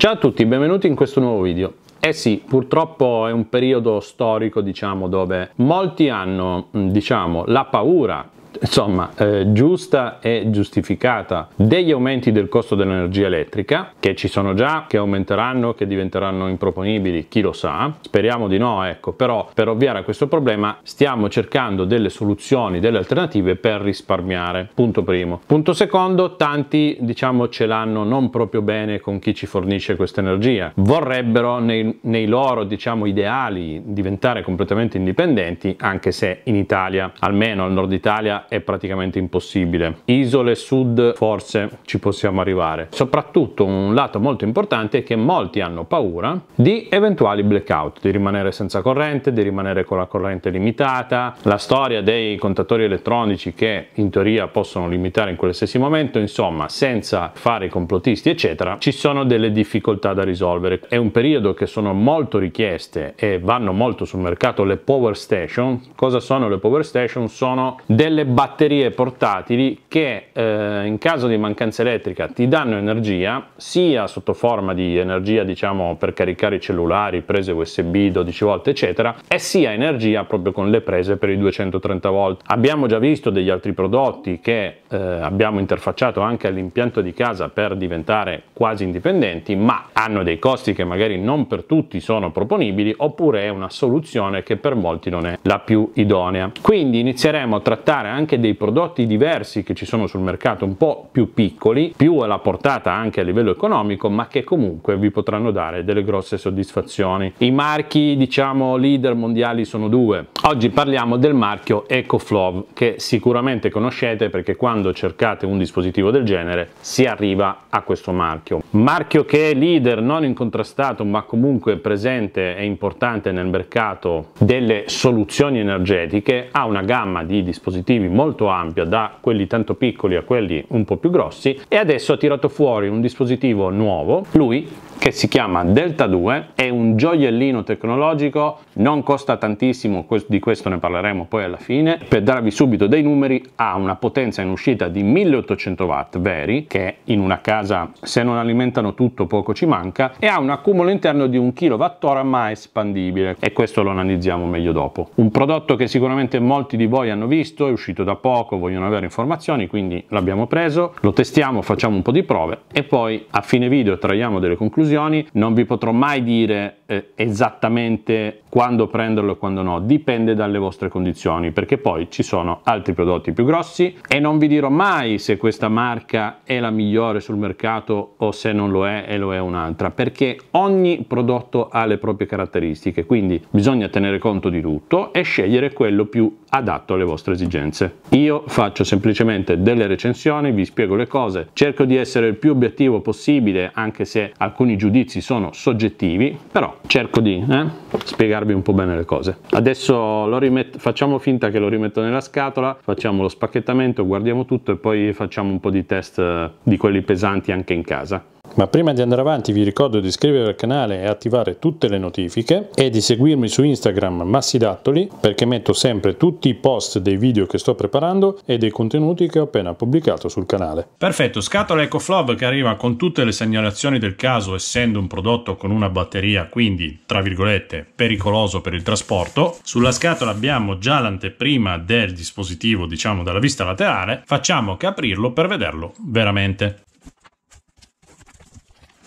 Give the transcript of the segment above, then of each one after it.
Ciao a tutti, benvenuti in questo nuovo video. Eh sì, purtroppo è un periodo storico, diciamo, dove molti hanno, diciamo, la paura insomma eh, giusta e giustificata degli aumenti del costo dell'energia elettrica che ci sono già che aumenteranno che diventeranno improponibili chi lo sa speriamo di no ecco però per ovviare a questo problema stiamo cercando delle soluzioni delle alternative per risparmiare punto primo punto secondo tanti diciamo ce l'hanno non proprio bene con chi ci fornisce questa energia vorrebbero nei, nei loro diciamo ideali diventare completamente indipendenti anche se in Italia almeno al nord Italia è praticamente impossibile. Isole sud forse ci possiamo arrivare. Soprattutto un lato molto importante è che molti hanno paura di eventuali blackout, di rimanere senza corrente, di rimanere con la corrente limitata. La storia dei contatori elettronici che in teoria possono limitare in qualsiasi momento, insomma, senza fare i complottisti, eccetera, ci sono delle difficoltà da risolvere. È un periodo che sono molto richieste e vanno molto sul mercato le power station. Cosa sono le power station? Sono delle batterie portatili che eh, in caso di mancanza elettrica ti danno energia sia sotto forma di energia diciamo per caricare i cellulari, prese USB 12 volt eccetera e sia energia proprio con le prese per i 230 volt. Abbiamo già visto degli altri prodotti che eh, abbiamo interfacciato anche all'impianto di casa per diventare quasi indipendenti ma hanno dei costi che magari non per tutti sono proponibili oppure è una soluzione che per molti non è la più idonea. Quindi inizieremo a trattare anche anche dei prodotti diversi che ci sono sul mercato un po' più piccoli, più alla portata anche a livello economico, ma che comunque vi potranno dare delle grosse soddisfazioni. I marchi, diciamo, leader mondiali sono due. Oggi parliamo del marchio EcoFlow che sicuramente conoscete perché quando cercate un dispositivo del genere si arriva a questo marchio. Marchio che è leader non incontrastato, ma comunque presente e importante nel mercato delle soluzioni energetiche, ha una gamma di dispositivi molto ampia da quelli tanto piccoli a quelli un po' più grossi e adesso ha tirato fuori un dispositivo nuovo, lui che si chiama Delta 2, è un gioiellino tecnologico, non costa tantissimo, di questo ne parleremo poi alla fine. Per darvi subito dei numeri, ha una potenza in uscita di 1800 watt veri, che in una casa se non alimentano tutto poco ci manca, e ha un accumulo interno di 1 kWh ma espandibile, e questo lo analizziamo meglio dopo. Un prodotto che sicuramente molti di voi hanno visto, è uscito uscito da poco, vogliono avere informazioni, quindi l'abbiamo preso, lo testiamo, facciamo un po' di prove e poi a fine video traiamo delle conclusioni. Non vi potrò mai dire eh, esattamente quando prenderlo e quando no, dipende dalle vostre condizioni, perché poi ci sono altri prodotti più grossi e non vi dirò mai se questa marca è la migliore sul mercato o se non lo è e lo è un'altra, perché ogni prodotto ha le proprie caratteristiche, quindi bisogna tenere conto di tutto e scegliere quello più adatto alle vostre esigenze. Io faccio semplicemente delle recensioni, vi spiego le cose, cerco di essere il più obiettivo possibile anche se alcuni giudizi sono soggettivi, però cerco di eh, spiegarvi un po' bene le cose. Adesso lo rimetto, facciamo finta che lo rimetto nella scatola, facciamo lo spacchettamento, guardiamo tutto e poi facciamo un po' di test eh, di quelli pesanti anche in casa. Ma prima di andare avanti vi ricordo di iscrivervi al canale e attivare tutte le notifiche e di seguirmi su Instagram Massidattoli perché metto sempre tutti i post dei video che sto preparando e dei contenuti che ho appena pubblicato sul canale. Perfetto, scatola EcoFlow che arriva con tutte le segnalazioni del caso essendo un prodotto con una batteria quindi tra virgolette pericoloso per il trasporto. Sulla scatola abbiamo già l'anteprima del dispositivo diciamo dalla vista laterale, facciamo che aprirlo per vederlo veramente.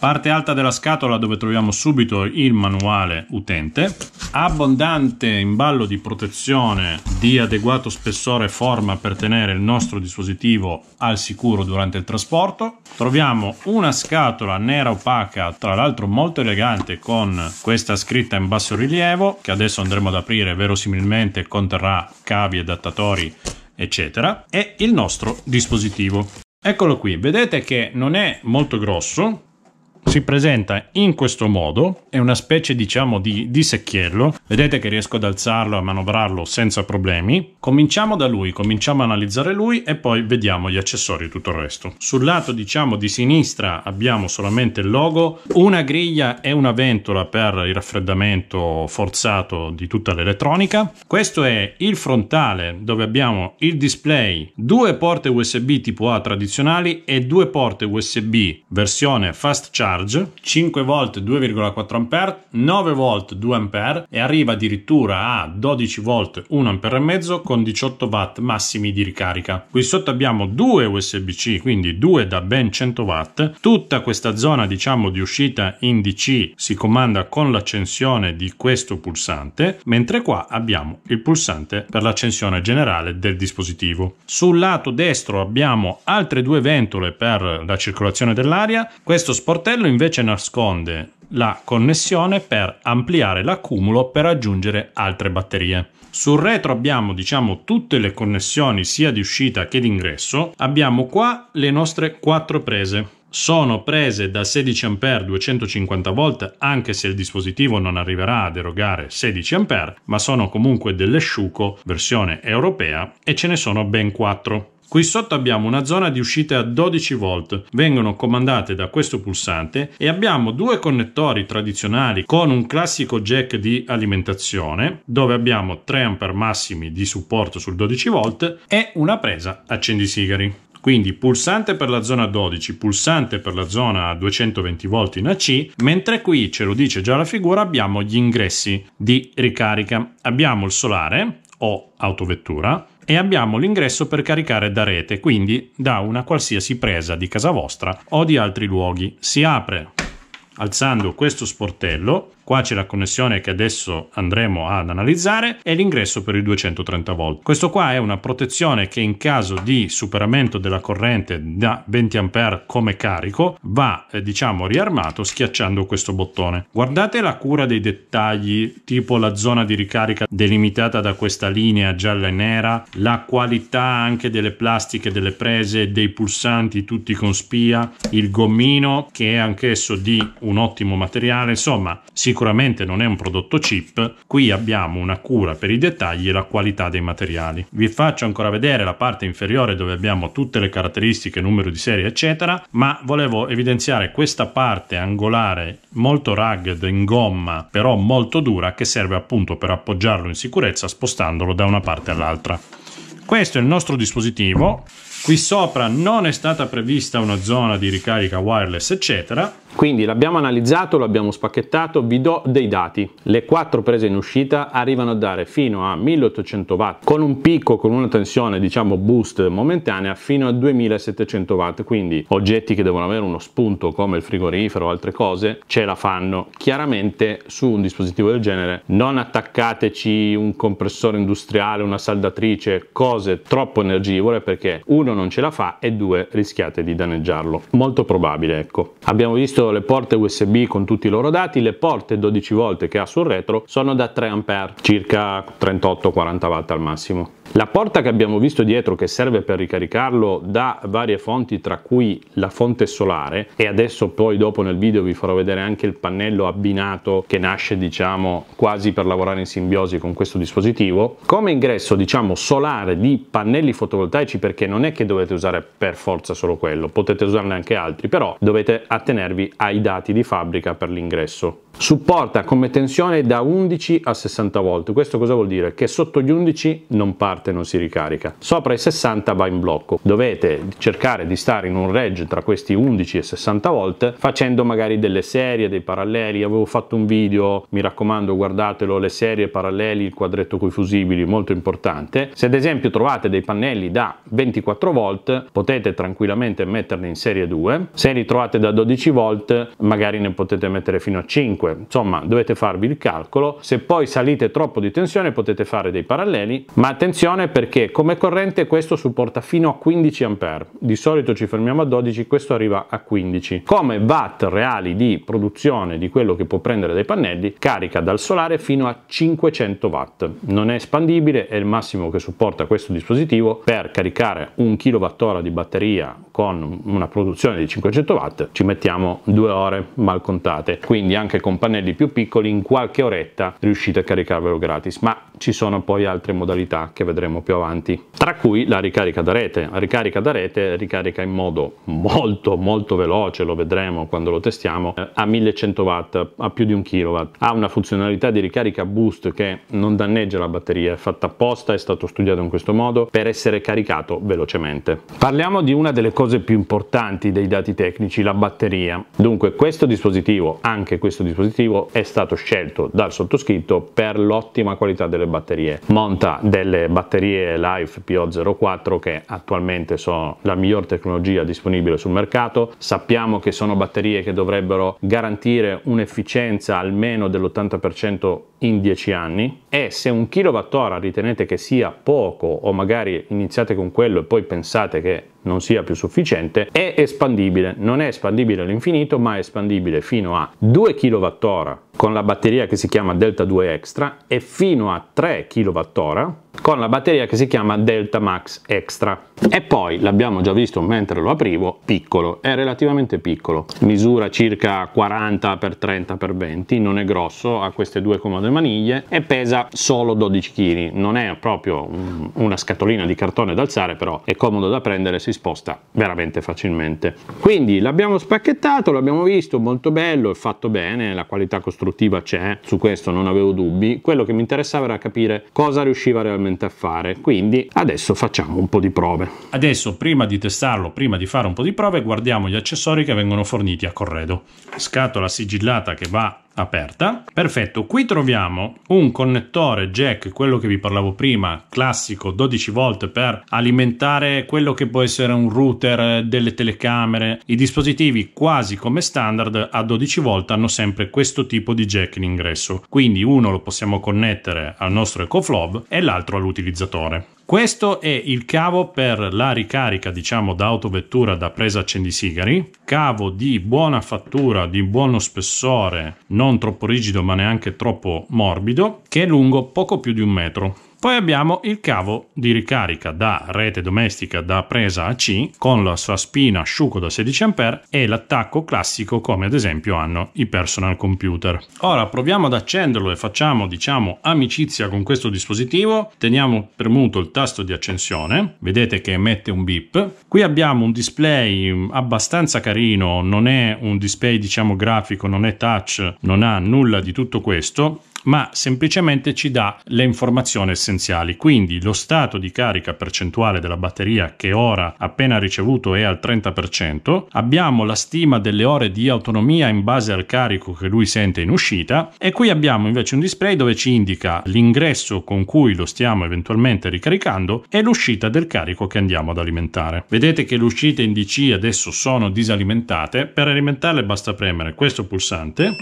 Parte alta della scatola dove troviamo subito il manuale utente, abbondante imballo di protezione di adeguato spessore e forma per tenere il nostro dispositivo al sicuro durante il trasporto. Troviamo una scatola nera opaca, tra l'altro molto elegante con questa scritta in basso rilievo che adesso andremo ad aprire verosimilmente conterrà cavi adattatori eccetera e il nostro dispositivo. Eccolo qui, vedete che non è molto grosso, si presenta in questo modo, è una specie diciamo di, di, secchiello, vedete che riesco ad alzarlo, a manovrarlo senza problemi. Cominciamo da lui, cominciamo a analizzare lui e poi vediamo gli accessori e tutto il resto. Sul lato diciamo di sinistra abbiamo solamente il logo, una griglia e una ventola per il raffreddamento forzato di tutta l'elettronica. Questo è il frontale dove abbiamo il display, due porte USB tipo A tradizionali e due porte USB versione fast charge charge, 5 volt 24 ampere, 9 volt 2 ampere e arriva addirittura a 12 volt 1 ampere e mezzo con 18 watt massimi di ricarica. Qui sotto abbiamo due USB-C, quindi due da ben 100 watt. Tutta questa zona diciamo di uscita in DC si comanda con l'accensione di questo pulsante, mentre qua abbiamo il pulsante per l'accensione generale del dispositivo. Sul lato destro abbiamo altre due ventole per la circolazione dell'aria, questo sportello quello invece nasconde la connessione per ampliare l'accumulo per aggiungere altre batterie. Sul retro abbiamo diciamo tutte le connessioni sia di uscita che di ingresso. Abbiamo qua le nostre quattro prese. Sono prese da 16A 250V anche se il dispositivo non arriverà a derogare 16A, ma sono comunque delle dell'esciuco versione europea e ce ne sono ben 4. Qui sotto abbiamo una zona di uscita a 12 volt, vengono comandate da questo pulsante e abbiamo due connettori tradizionali con un classico jack di alimentazione dove abbiamo 3 A massimi di supporto sul 12 volt e una presa accendisigari. Quindi pulsante per la zona 12, pulsante per la zona 220 volt in AC, mentre qui, ce lo dice già la figura, abbiamo gli ingressi di ricarica. Abbiamo il solare o autovettura, e abbiamo l'ingresso per caricare da rete, quindi da una qualsiasi presa di casa vostra o di altri luoghi. Si apre alzando questo sportello Qua c'è la connessione che adesso andremo ad analizzare e l'ingresso per il 230 volt. Questo qua è una protezione che in caso di superamento della corrente da 20 ampere come carico va eh, diciamo riarmato schiacciando questo bottone. Guardate la cura dei dettagli tipo la zona di ricarica delimitata da questa linea gialla e nera, la qualità anche delle plastiche delle prese, dei pulsanti tutti con spia, il gommino che è anch'esso di un ottimo materiale, insomma si sicuramente non è un prodotto cheap, qui abbiamo una cura per i dettagli e la qualità dei materiali. Vi faccio ancora vedere la parte inferiore dove abbiamo tutte le caratteristiche, numero di serie eccetera, ma volevo evidenziare questa parte angolare molto rugged in gomma però molto dura che serve appunto per appoggiarlo in sicurezza spostandolo da una parte all'altra. Questo è il nostro dispositivo Qui sopra non è stata prevista una zona di ricarica wireless, eccetera. Quindi l'abbiamo analizzato, l'abbiamo spacchettato, vi do dei dati. Le quattro prese in uscita arrivano a dare fino a 1800 watt con un picco, con una tensione diciamo boost momentanea fino a 2700 watt. Quindi oggetti che devono avere uno spunto come il frigorifero o altre cose ce la fanno. Chiaramente su un dispositivo del genere non attaccateci un compressore industriale, una saldatrice, cose troppo energivore perché uno uno non ce la fa e due rischiate di danneggiarlo. Molto probabile, ecco. Abbiamo visto le porte USB con tutti i loro dati, le porte 12 volte che ha sul retro sono da 3 A circa 38-40 watt al massimo. La porta che abbiamo visto dietro che serve per ricaricarlo da varie fonti tra cui la fonte solare e adesso poi dopo nel video vi farò vedere anche il pannello abbinato che nasce diciamo quasi per lavorare in simbiosi con questo dispositivo. Come ingresso diciamo solare di pannelli fotovoltaici perché non è che dovete usare per forza solo quello, potete usarne anche altri però dovete attenervi ai dati di fabbrica per l'ingresso supporta come tensione da 11 a 60 volt questo cosa vuol dire che sotto gli 11 non parte non si ricarica sopra i 60 va in blocco dovete cercare di stare in un range tra questi 11 e 60 volt facendo magari delle serie dei paralleli avevo fatto un video mi raccomando guardatelo le serie paralleli il quadretto coi fusibili molto importante se ad esempio trovate dei pannelli da 24 volt potete tranquillamente metterli in serie 2 se li trovate da 12 volt magari ne potete mettere fino a 5 5 insomma dovete farvi il calcolo se poi salite troppo di tensione potete fare dei paralleli ma attenzione perché come corrente questo supporta fino a 15 A. di solito ci fermiamo a 12 questo arriva a 15 come watt reali di produzione di quello che può prendere dai pannelli carica dal solare fino a 500 watt non è espandibile è il massimo che supporta questo dispositivo per caricare un kWh di batteria con una produzione di 500 watt ci mettiamo due ore mal contate quindi anche con con pannelli più piccoli in qualche oretta riuscite a caricarvelo gratis ma ci sono poi altre modalità che vedremo più avanti tra cui la ricarica da rete la ricarica da rete ricarica in modo molto molto veloce lo vedremo quando lo testiamo eh, a 1100 watt a più di un kilowatt ha una funzionalità di ricarica boost che non danneggia la batteria è fatta apposta è stato studiato in questo modo per essere caricato velocemente parliamo di una delle cose più importanti dei dati tecnici la batteria dunque questo dispositivo anche questo dispositivo dispositivo è stato scelto dal sottoscritto per l'ottima qualità delle batterie. Monta delle batterie Life PO04 che attualmente sono la miglior tecnologia disponibile sul mercato. Sappiamo che sono batterie che dovrebbero garantire un'efficienza almeno dell'80% in 10 anni e se un kilowattora ritenete che sia poco o magari iniziate con quello e poi pensate che non sia più sufficiente, è espandibile. Non è espandibile all'infinito, ma è espandibile fino a 2 kilowattora con la batteria che si chiama Delta 2 Extra e fino a 3 kilowattora con la batteria che si chiama Delta Max Extra. E poi, l'abbiamo già visto mentre lo aprivo, piccolo, è relativamente piccolo. Misura circa 40x30x20, non è grosso, ha queste due comode maniglie e pesa solo 12 kg. Non è proprio un, una scatolina di cartone da alzare, però è comodo da prendere, si sposta veramente facilmente. Quindi l'abbiamo spacchettato, l'abbiamo visto, molto bello, è fatto bene, la qualità costruttiva c'è, su questo non avevo dubbi. Quello che mi interessava era capire cosa riusciva realmente eventualmente a fare. Quindi adesso facciamo un po' di prove. Adesso prima di testarlo, prima di fare un po' di prove, guardiamo gli accessori che vengono forniti a corredo. Scatola sigillata che va aperta. Perfetto, qui troviamo un connettore jack, quello che vi parlavo prima, classico 12 volt per alimentare quello che può essere un router, eh, delle telecamere. I dispositivi quasi come standard a 12 volt hanno sempre questo tipo di jack in ingresso, quindi uno lo possiamo connettere al nostro EcoFlow e l'altro all'utilizzatore. Questo è il cavo per la ricarica, diciamo, da autovettura da presa accendisigari, cavo di buona fattura, di buono spessore, non troppo rigido ma neanche troppo morbido, che è lungo poco più di un metro. Poi abbiamo il cavo di ricarica da rete domestica da presa AC con la sua spina asciugo da 16A e l'attacco classico come ad esempio hanno i personal computer. Ora proviamo ad accenderlo e facciamo diciamo amicizia con questo dispositivo. Teniamo premuto il tasto di accensione, vedete che emette un beep. Qui abbiamo un display mm, abbastanza carino, non è un display diciamo grafico, non è touch, non ha nulla di tutto questo ma semplicemente ci dà le informazioni essenziali. Quindi lo stato di carica percentuale della batteria che ora appena ricevuto è al 30%, abbiamo la stima delle ore di autonomia in base al carico che lui sente in uscita e qui abbiamo invece un display dove ci indica l'ingresso con cui lo stiamo eventualmente ricaricando e l'uscita del carico che andiamo ad alimentare. Vedete che le uscite in DC adesso sono disalimentate, per alimentarle basta premere questo pulsante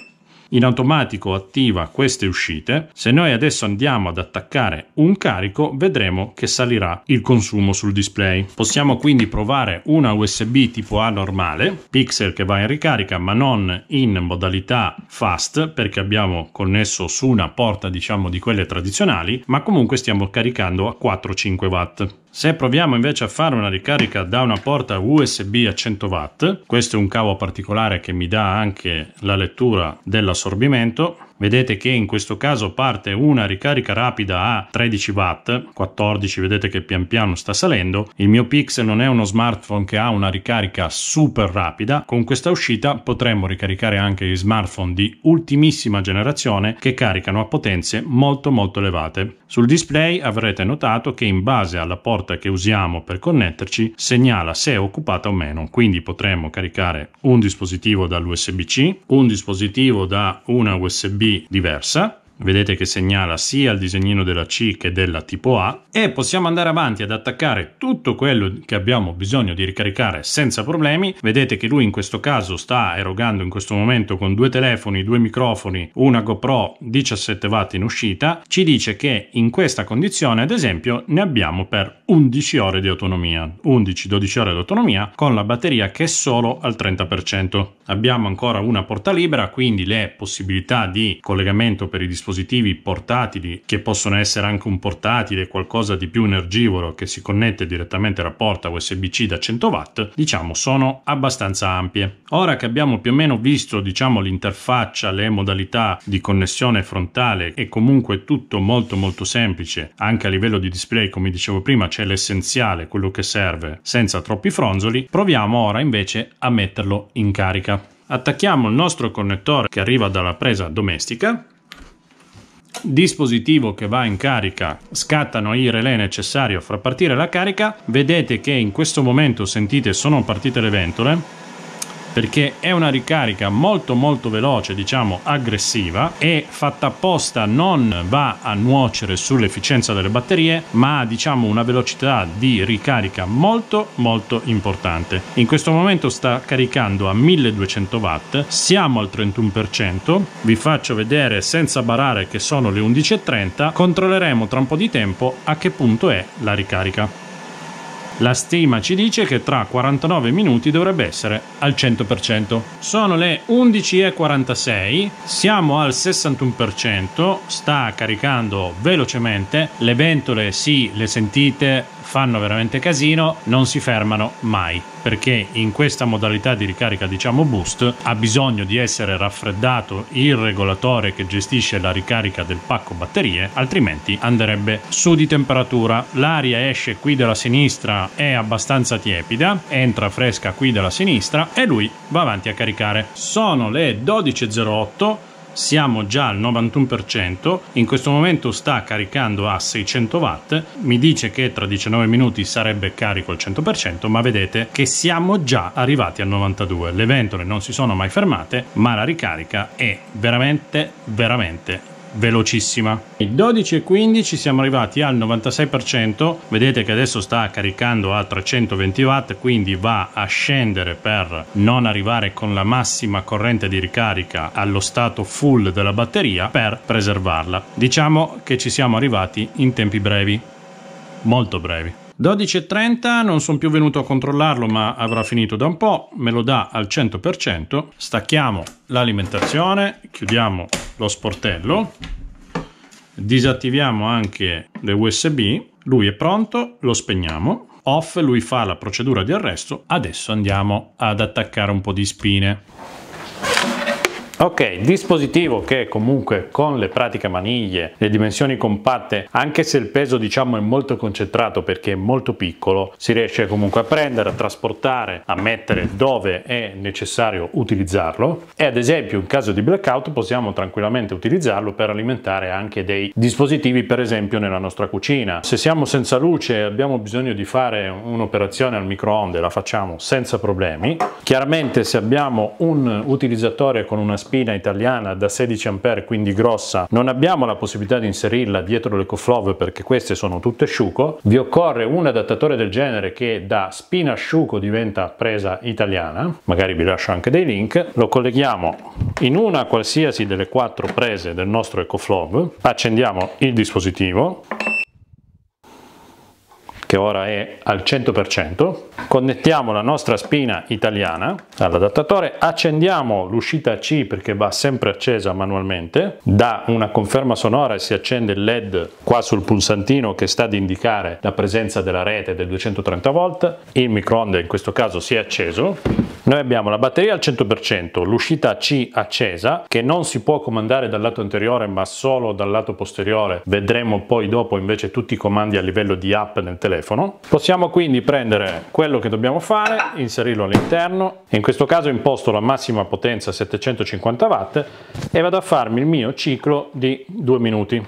in automatico attiva queste uscite. Se noi adesso andiamo ad attaccare un carico, vedremo che salirà il consumo sul display. Possiamo quindi provare una USB tipo A normale, pixel che va in ricarica, ma non in modalità fast perché abbiamo connesso su una porta diciamo di quelle tradizionali, ma comunque stiamo caricando a 4-5 watt. Se proviamo invece a fare una ricarica da una porta USB a 100 watt, questo è un cavo particolare che mi dà anche la lettura dell'assorbimento, Vedete che in questo caso parte una ricarica rapida a 13 watt, 14 vedete che pian piano sta salendo. Il mio Pixel non è uno smartphone che ha una ricarica super rapida, con questa uscita potremmo ricaricare anche gli smartphone di ultimissima generazione che caricano a potenze molto molto elevate. Sul display avrete notato che in base alla porta che usiamo per connetterci segnala se è occupata o meno, quindi potremmo caricare un dispositivo dall'USB-C, un dispositivo da una USB diversa, vedete che segnala sia il disegnino della C che della tipo A e possiamo andare avanti ad attaccare tutto quello che abbiamo bisogno di ricaricare senza problemi vedete che lui in questo caso sta erogando in questo momento con due telefoni due microfoni una GoPro 17 watt in uscita ci dice che in questa condizione ad esempio ne abbiamo per 11 ore di autonomia 11-12 ore di autonomia con la batteria che è solo al 30% abbiamo ancora una porta libera quindi le possibilità di collegamento per i dispositivi dispositivi portatili, che possono essere anche un portatile, qualcosa di più energivoro che si connette direttamente alla porta USB-C da 100 watt, diciamo sono abbastanza ampie. Ora che abbiamo più o meno visto diciamo l'interfaccia, le modalità di connessione frontale e comunque tutto molto molto semplice, anche a livello di display come dicevo prima c'è l'essenziale, quello che serve senza troppi fronzoli, proviamo ora invece a metterlo in carica. Attacchiamo il nostro connettore che arriva dalla presa domestica dispositivo che va in carica scattano i relè necessari a far partire la carica vedete che in questo momento sentite sono partite le ventole perché è una ricarica molto molto veloce, diciamo aggressiva e fatta apposta non va a nuocere sull'efficienza delle batterie, ma ha diciamo una velocità di ricarica molto molto importante. In questo momento sta caricando a 1200 watt, siamo al 31%, vi faccio vedere senza barare che sono le 11.30, controlleremo tra un po' di tempo a che punto è la ricarica. La stima ci dice che tra 49 minuti dovrebbe essere al 100%. Sono le 11.46, siamo al 61%, sta caricando velocemente, le ventole sì, le sentite fanno veramente casino, non si fermano mai, perché in questa modalità di ricarica, diciamo boost, ha bisogno di essere raffreddato il regolatore che gestisce la ricarica del pacco batterie, altrimenti andrebbe su di temperatura. L'aria esce qui dalla sinistra, è abbastanza tiepida, entra fresca qui dalla sinistra e lui va avanti a caricare. Sono le 12.08 siamo già al 91%, in questo momento sta caricando a 600 watt, mi dice che tra 19 minuti sarebbe carico al 100%, ma vedete che siamo già arrivati al 92, le ventole non si sono mai fermate, ma la ricarica è veramente veramente velocissima. I 12 e 15 siamo arrivati al 96%, vedete che adesso sta caricando a 320 watt, quindi va a scendere per non arrivare con la massima corrente di ricarica allo stato full della batteria per preservarla. Diciamo che ci siamo arrivati in tempi brevi, molto brevi. 12.30 non sono più venuto a controllarlo ma avrà finito da un po', me lo dà al 100%, stacchiamo l'alimentazione, chiudiamo lo sportello, disattiviamo anche le USB, lui è pronto, lo spegniamo. Off, lui fa la procedura di arresto, adesso andiamo ad attaccare un po' di spine. Ok, dispositivo che comunque con le pratiche maniglie, le dimensioni compatte, anche se il peso diciamo è molto concentrato perché è molto piccolo, si riesce comunque a prendere, a trasportare, a mettere dove è necessario utilizzarlo e ad esempio in caso di blackout possiamo tranquillamente utilizzarlo per alimentare anche dei dispositivi per esempio nella nostra cucina. Se siamo senza luce e abbiamo bisogno di fare un'operazione al microonde la facciamo senza problemi. Chiaramente se abbiamo un utilizzatore con una spina italiana da 16 A quindi grossa non abbiamo la possibilità di inserirla dietro le Coflov perché queste sono tutte sciuco vi occorre un adattatore del genere che da spina sciuco diventa presa italiana magari vi lascio anche dei link lo colleghiamo in una qualsiasi delle quattro prese del nostro EcoFlow accendiamo il dispositivo che ora è al 100%, connettiamo la nostra spina italiana all'adattatore, accendiamo l'uscita C perché va sempre accesa manualmente, da una conferma sonora e si accende il LED qua sul pulsantino che sta ad indicare la presenza della rete del 230 volt, il microonde in questo caso si è acceso, noi abbiamo la batteria al 100%, l'uscita C accesa che non si può comandare dal lato anteriore ma solo dal lato posteriore, vedremo poi dopo invece tutti i comandi a livello di app nel telefono telefono. Possiamo quindi prendere quello che dobbiamo fare, inserirlo all'interno, in questo caso imposto la massima potenza 750 watt e vado a farmi il mio ciclo di 2 minuti.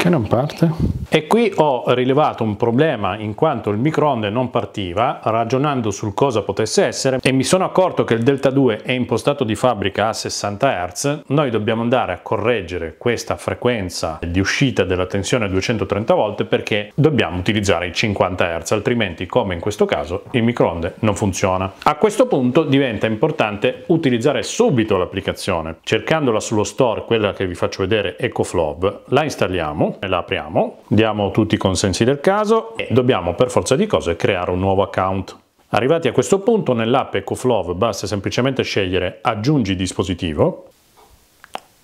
Che non parte? E qui ho rilevato un problema in quanto il microonde non partiva, ragionando sul cosa potesse essere, e mi sono accorto che il Delta 2 è impostato di fabbrica a 60 Hz. Noi dobbiamo andare a correggere questa frequenza di uscita della tensione a 230 volte perché dobbiamo utilizzare i 50 Hz, altrimenti, come in questo caso, il microonde non funziona. A questo punto diventa importante utilizzare subito l'applicazione. Cercandola sullo store, quella che vi faccio vedere EcoFlob, la installiamo apriamo, la apriamo, diamo tutti i consensi del caso e dobbiamo per forza di cose creare un nuovo account. Arrivati a questo punto nell'app EcoFlow basta semplicemente scegliere aggiungi dispositivo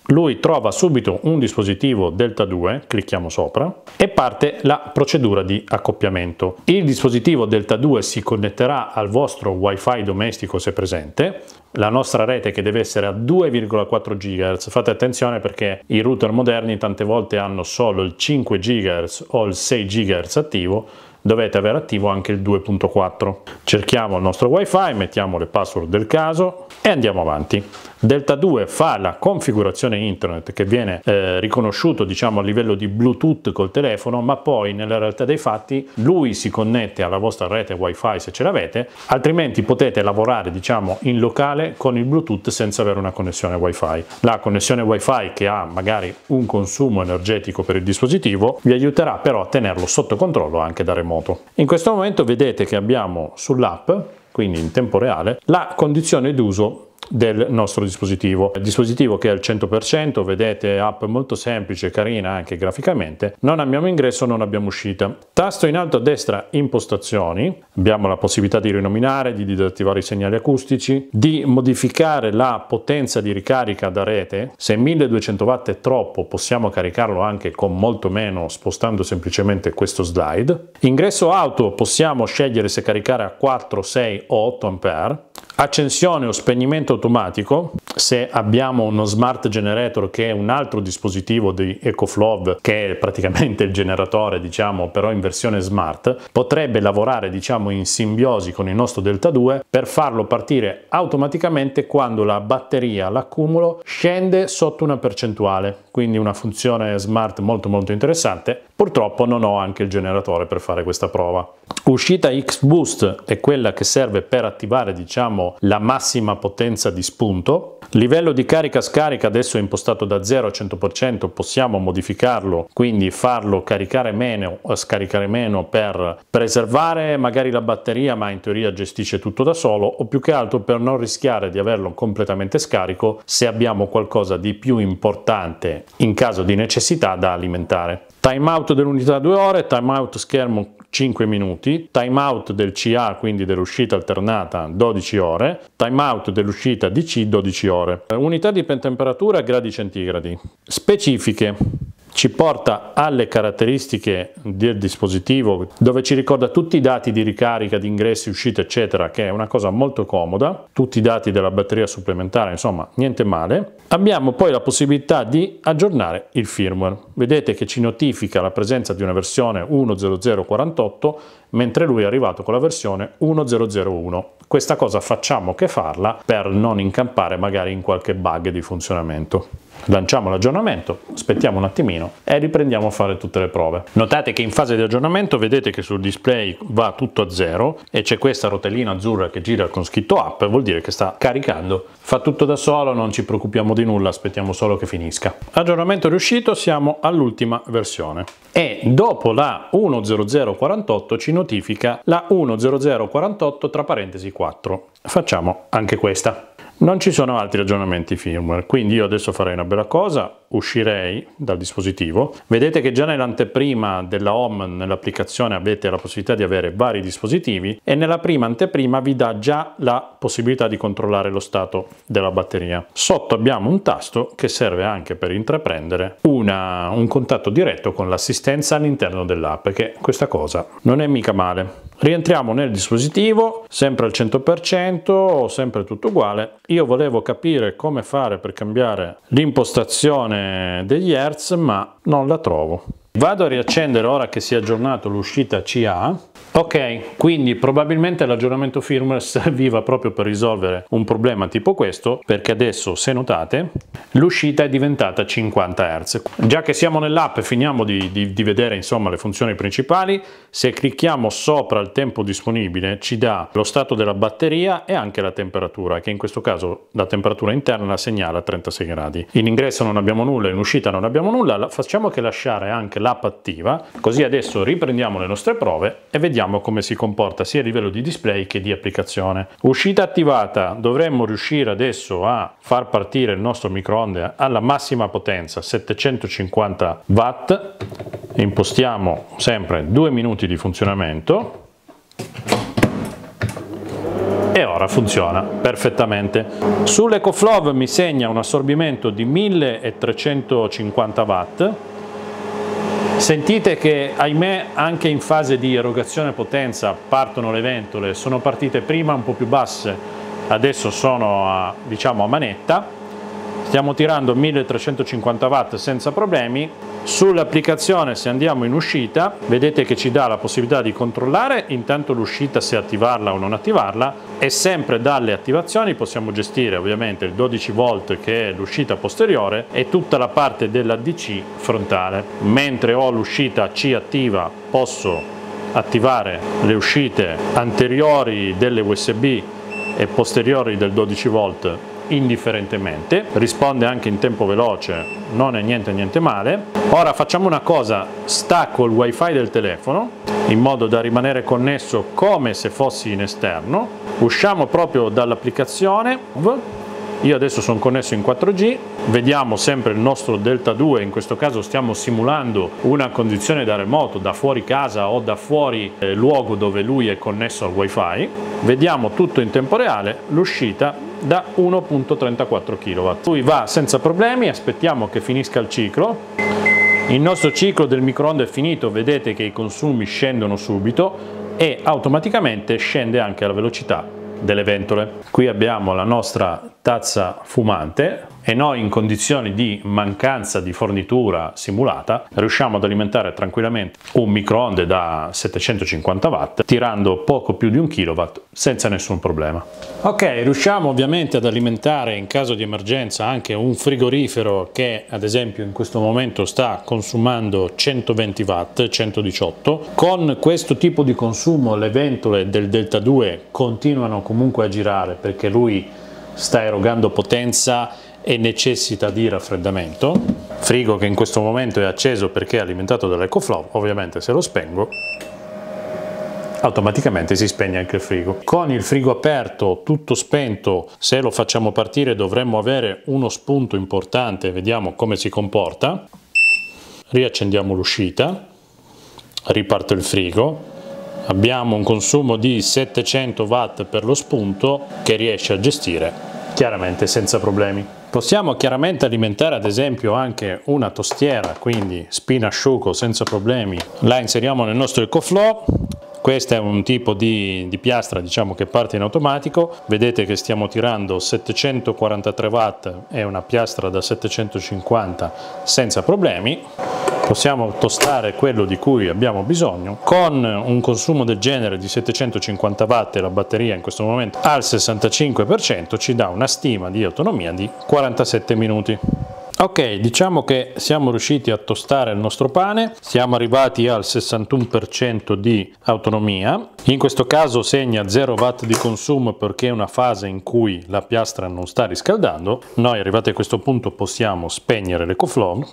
lui trova subito un dispositivo delta 2, clicchiamo sopra, e parte la procedura di accoppiamento. Il dispositivo delta 2 si connetterà al vostro wifi domestico se presente, la nostra rete che deve essere a 2,4 GHz, fate attenzione perché i router moderni tante volte hanno solo il 5 GHz o il 6 GHz attivo, dovete avere attivo anche il 2.4. Cerchiamo il nostro wifi, mettiamo le password del caso e andiamo avanti. Delta 2 fa la configurazione internet che viene eh, riconosciuto diciamo a livello di Bluetooth col telefono, ma poi nella realtà dei fatti lui si connette alla vostra rete WiFi se ce l'avete, altrimenti potete lavorare diciamo in locale con il Bluetooth senza avere una connessione WiFi. La connessione WiFi che ha magari un consumo energetico per il dispositivo vi aiuterà però a tenerlo sotto controllo anche da remoto. In questo momento vedete che abbiamo sull'app quindi in tempo reale, la condizione d'uso del nostro dispositivo. dispositivo che è al 100%, vedete app molto semplice, carina anche graficamente, non abbiamo ingresso, non abbiamo uscita. Tasto in alto a destra impostazioni, abbiamo la possibilità di rinominare, di disattivare i segnali acustici, di modificare la potenza di ricarica da rete, se 1200 watt è troppo possiamo caricarlo anche con molto meno spostando semplicemente questo slide. Ingresso auto possiamo scegliere se caricare a 4, 6 o 8 A, accensione o spegnimento automatico, se abbiamo uno smart generator che è un altro dispositivo di EcoFlow che è praticamente il generatore diciamo però in versione smart potrebbe lavorare diciamo in simbiosi con il nostro Delta 2 per farlo partire automaticamente quando la batteria l'accumulo scende sotto una percentuale quindi una funzione smart molto molto interessante Purtroppo non ho anche il generatore per fare questa prova. Uscita X-Boost è quella che serve per attivare diciamo, la massima potenza di spunto. Livello di carica scarica adesso è impostato da 0 a 100%, possiamo modificarlo, quindi farlo caricare meno o eh, scaricare meno per preservare magari la batteria, ma in teoria gestisce tutto da solo, o più che altro per non rischiare di averlo completamente scarico se abbiamo qualcosa di più importante in caso di necessità da alimentare. Time out dell'unità 2 ore, time out schermo 5 minuti, time out del CA, quindi dell'uscita alternata 12 ore, time out dell'uscita DC 12 ore. Unità di temperatura gradi centigradi. Specifiche ci porta alle caratteristiche del dispositivo dove ci ricorda tutti i dati di ricarica, di ingressi, uscite eccetera che è una cosa molto comoda, tutti i dati della batteria supplementare insomma niente male. Abbiamo poi la possibilità di aggiornare il firmware, vedete che ci notifica la presenza di una versione 1.0048 mentre lui è arrivato con la versione 1.001. Questa cosa facciamo che farla per non incampare magari in qualche bug di funzionamento lanciamo l'aggiornamento, aspettiamo un attimino e riprendiamo a fare tutte le prove. Notate che in fase di aggiornamento vedete che sul display va tutto a zero e c'è questa rotellina azzurra che gira con scritto app, vuol dire che sta caricando. Fa tutto da solo, non ci preoccupiamo di nulla, aspettiamo solo che finisca. Aggiornamento riuscito, siamo all'ultima versione e dopo la 1.0048 ci notifica la 1.0048 tra parentesi 4. Facciamo anche questa. Non ci sono altri aggiornamenti firmware, quindi io adesso farei una bella cosa, uscirei dal dispositivo, vedete che già nell'anteprima della home nell'applicazione avete la possibilità di avere vari dispositivi e nella prima anteprima vi dà già la possibilità di controllare lo stato della batteria. Sotto abbiamo un tasto che serve anche per intraprendere una, un contatto diretto con l'assistenza all'interno dell'app che questa cosa non è mica male. Rientriamo nel dispositivo, sempre al 100%, sempre tutto uguale. Io volevo capire come fare per cambiare l'impostazione versione degli Hertz ma non la trovo. Vado a riaccendere ora che si è aggiornato l'uscita CA Ok, quindi probabilmente l'aggiornamento firmware serviva proprio per risolvere un problema tipo questo, perché adesso, se notate, l'uscita è diventata 50 Hz. Già che siamo nell'app finiamo di, di, di vedere insomma le funzioni principali, se clicchiamo sopra il tempo disponibile ci dà lo stato della batteria e anche la temperatura, che in questo caso la temperatura interna la segnala a 36 gradi. In ingresso non abbiamo nulla, in uscita non abbiamo nulla, facciamo che lasciare anche l'app attiva, così adesso riprendiamo le nostre prove e vediamo vediamo come si comporta sia a livello di display che di applicazione. Uscita attivata, dovremmo riuscire adesso a far partire il nostro microonde alla massima potenza 750 watt, impostiamo sempre due minuti di funzionamento e ora funziona perfettamente. Sull'EcoFlow mi segna un assorbimento di 1350 watt Sentite che ahimè anche in fase di erogazione potenza partono le ventole, sono partite prima un po' più basse, adesso sono a, diciamo a manetta, stiamo tirando 1350 watt senza problemi, Sull'applicazione se andiamo in uscita vedete che ci dà la possibilità di controllare intanto l'uscita se attivarla o non attivarla e sempre dalle attivazioni possiamo gestire ovviamente il 12 volt che è l'uscita posteriore e tutta la parte della DC frontale. Mentre ho l'uscita C attiva posso attivare le uscite anteriori delle USB e posteriori del 12 volt indifferentemente, risponde anche in tempo veloce, non è niente niente male. Ora facciamo una cosa, stacco il wifi del telefono in modo da rimanere connesso come se fossi in esterno, usciamo proprio dall'applicazione io adesso sono connesso in 4G, vediamo sempre il nostro Delta 2, in questo caso stiamo simulando una condizione da remoto, da fuori casa o da fuori eh, luogo dove lui è connesso al wifi. Vediamo tutto in tempo reale, l'uscita da 1.34 kW. Lui va senza problemi, aspettiamo che finisca il ciclo. Il nostro ciclo del microonde è finito, vedete che i consumi scendono subito e automaticamente scende anche la velocità delle ventole. Qui abbiamo la nostra tazza fumante e noi in condizioni di mancanza di fornitura simulata riusciamo ad alimentare tranquillamente un microonde da 750 watt tirando poco più di un kilowatt senza nessun problema. Ok, riusciamo ovviamente ad alimentare in caso di emergenza anche un frigorifero che ad esempio in questo momento sta consumando 120 watt, 118. Con questo tipo di consumo le ventole del Delta 2 continuano comunque a girare perché lui sta erogando potenza e necessita di raffreddamento, frigo che in questo momento è acceso perché è alimentato dall'EcoFlow, ovviamente se lo spengo automaticamente si spegne anche il frigo. Con il frigo aperto, tutto spento, se lo facciamo partire dovremmo avere uno spunto importante, vediamo come si comporta. Riaccendiamo l'uscita, riparto il frigo, abbiamo un consumo di 700 watt per lo spunto che riesce a gestire chiaramente senza problemi. Possiamo chiaramente alimentare ad esempio anche una tostiera, quindi spina asciugo senza problemi. La inseriamo nel nostro EcoFlow. Questo è un tipo di, di, piastra diciamo che parte in automatico, vedete che stiamo tirando 743 watt, è una piastra da 750 senza problemi possiamo tostare quello di cui abbiamo bisogno. Con un consumo del genere di 750 watt e la batteria in questo momento al 65% ci dà una stima di autonomia di 47 minuti. Ok, diciamo che siamo riusciti a tostare il nostro pane, siamo arrivati al 61% di autonomia, in questo caso segna 0 watt di consumo perché è una fase in cui la piastra non sta riscaldando, noi arrivati a questo punto possiamo spegnere l'EcoFlow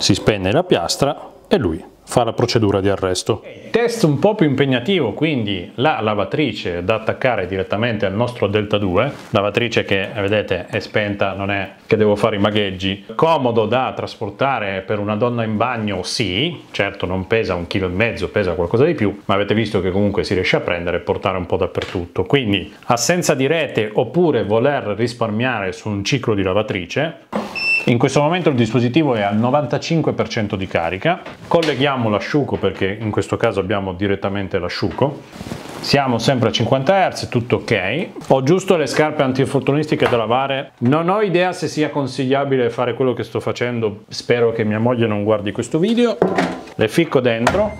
si spenne la piastra e lui fa la procedura di arresto. Test un po' più impegnativo, quindi la lavatrice da attaccare direttamente al nostro Delta 2, lavatrice che vedete è spenta, non è che devo fare i magheggi, comodo da trasportare per una donna in bagno, sì, certo non pesa un chilo e mezzo, pesa qualcosa di più, ma avete visto che comunque si riesce a prendere e portare un po' dappertutto, quindi assenza di rete oppure voler risparmiare su un ciclo di lavatrice, in questo momento il dispositivo è al 95% di carica, colleghiamo l'asciugo perché in questo caso abbiamo direttamente l'asciugo, siamo sempre a 50 Hz, tutto ok. Ho giusto le scarpe antifortunistiche da lavare, non ho idea se sia consigliabile fare quello che sto facendo, spero che mia moglie non guardi questo video. Le ficco dentro,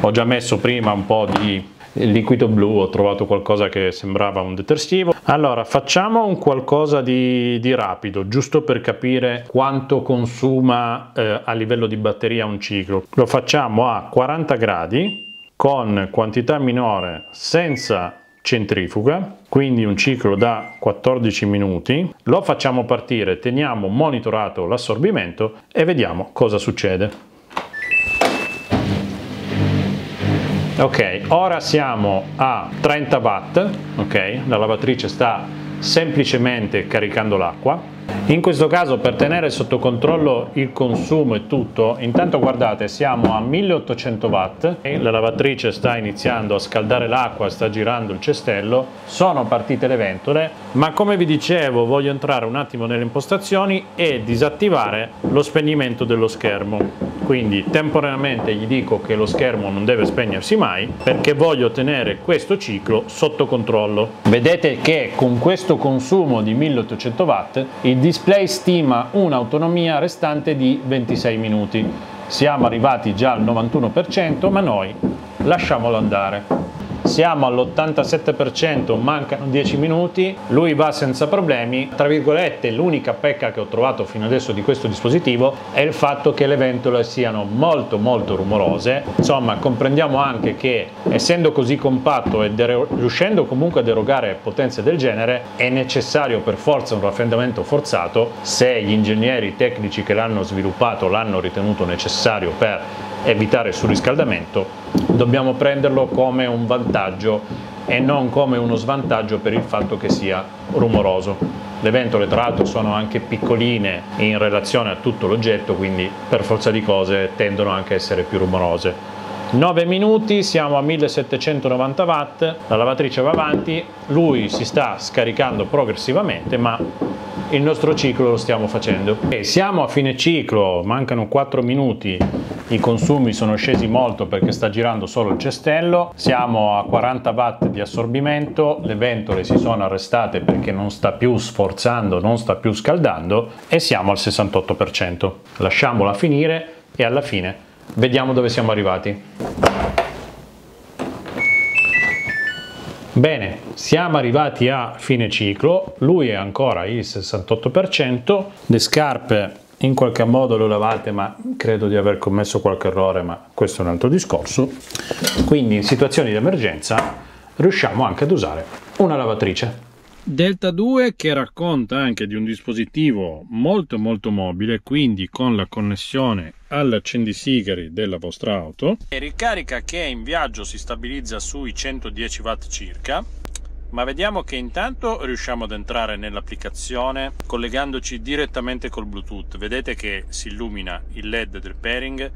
ho già messo prima un po' di il liquido blu, ho trovato qualcosa che sembrava un detersivo. Allora, facciamo un qualcosa di, di rapido, giusto per capire quanto consuma eh, a livello di batteria un ciclo. Lo facciamo a 40 gradi con quantità minore senza centrifuga, quindi un ciclo da 14 minuti, lo facciamo partire, teniamo monitorato l'assorbimento e vediamo cosa succede. ok ora siamo a 30 watt ok la lavatrice sta semplicemente caricando l'acqua in questo caso per tenere sotto controllo il consumo e tutto, intanto guardate siamo a 1800 watt, la lavatrice sta iniziando a scaldare l'acqua, sta girando il cestello, sono partite le ventole, ma come vi dicevo voglio entrare un attimo nelle impostazioni e disattivare lo spegnimento dello schermo. Quindi temporaneamente gli dico che lo schermo non deve spegnersi mai perché voglio tenere questo ciclo sotto controllo. Vedete che con questo consumo di 1800 watt il il display stima un'autonomia restante di 26 minuti. Siamo arrivati già al 91%, ma noi lasciamolo andare siamo all'87%, mancano 10 minuti, lui va senza problemi, tra virgolette l'unica pecca che ho trovato fino adesso di questo dispositivo è il fatto che le ventole siano molto molto rumorose, insomma comprendiamo anche che essendo così compatto e riuscendo comunque ad erogare potenze del genere è necessario per forza un raffreddamento forzato se gli ingegneri tecnici che l'hanno sviluppato l'hanno ritenuto necessario per evitare il surriscaldamento, dobbiamo prenderlo come un vantaggio e non come uno svantaggio per il fatto che sia rumoroso. Le ventole tra l'altro sono anche piccoline in relazione a tutto l'oggetto, quindi per forza di cose tendono anche a essere più rumorose. 9 minuti, siamo a 1790 watt, la lavatrice va avanti, lui si sta scaricando progressivamente ma il nostro ciclo lo stiamo facendo. E siamo a fine ciclo, mancano 4 minuti, i consumi sono scesi molto perché sta girando solo il cestello, siamo a 40 watt di assorbimento, le ventole si sono arrestate perché non sta più sforzando, non sta più scaldando e siamo al 68%. Lasciamola finire e alla fine vediamo dove siamo arrivati. Bene, siamo arrivati a fine ciclo, lui è ancora il 68%, le scarpe in qualche modo le ho lavate ma credo di aver commesso qualche errore, ma questo è un altro discorso. Quindi in situazioni di emergenza riusciamo anche ad usare una lavatrice. Delta 2 che racconta anche di un dispositivo molto molto mobile, quindi con la connessione all'accendisigari della vostra auto. E ricarica che in viaggio si stabilizza sui 110 watt circa. Ma vediamo che intanto riusciamo ad entrare nell'applicazione collegandoci direttamente col Bluetooth. Vedete che si illumina il LED del pairing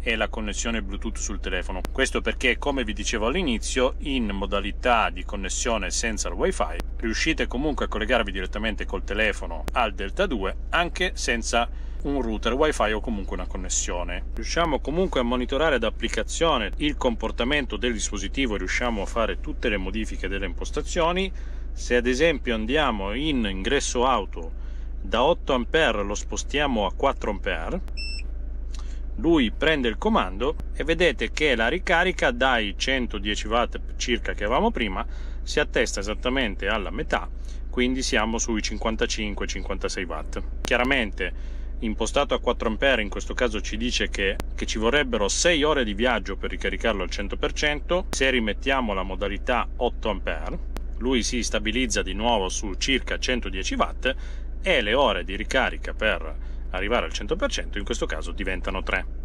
e la connessione Bluetooth sul telefono. Questo perché, come vi dicevo all'inizio, in modalità di connessione senza il WiFi riuscite comunque a collegarvi direttamente col telefono al Delta 2 anche senza un router wifi o comunque una connessione. Riusciamo comunque a monitorare da applicazione il comportamento del dispositivo, e riusciamo a fare tutte le modifiche delle impostazioni. Se ad esempio andiamo in ingresso auto da 8A lo spostiamo a 4A, lui prende il comando e vedete che la ricarica dai 110 w circa che avevamo prima si attesta esattamente alla metà, quindi siamo sui 55-56 watt. Chiaramente impostato a 4A in questo caso ci dice che, che, ci vorrebbero 6 ore di viaggio per ricaricarlo al 100%, se rimettiamo la modalità 8A lui si stabilizza di nuovo su circa 110 watt e le ore di ricarica per arrivare al 100% in questo caso diventano 3.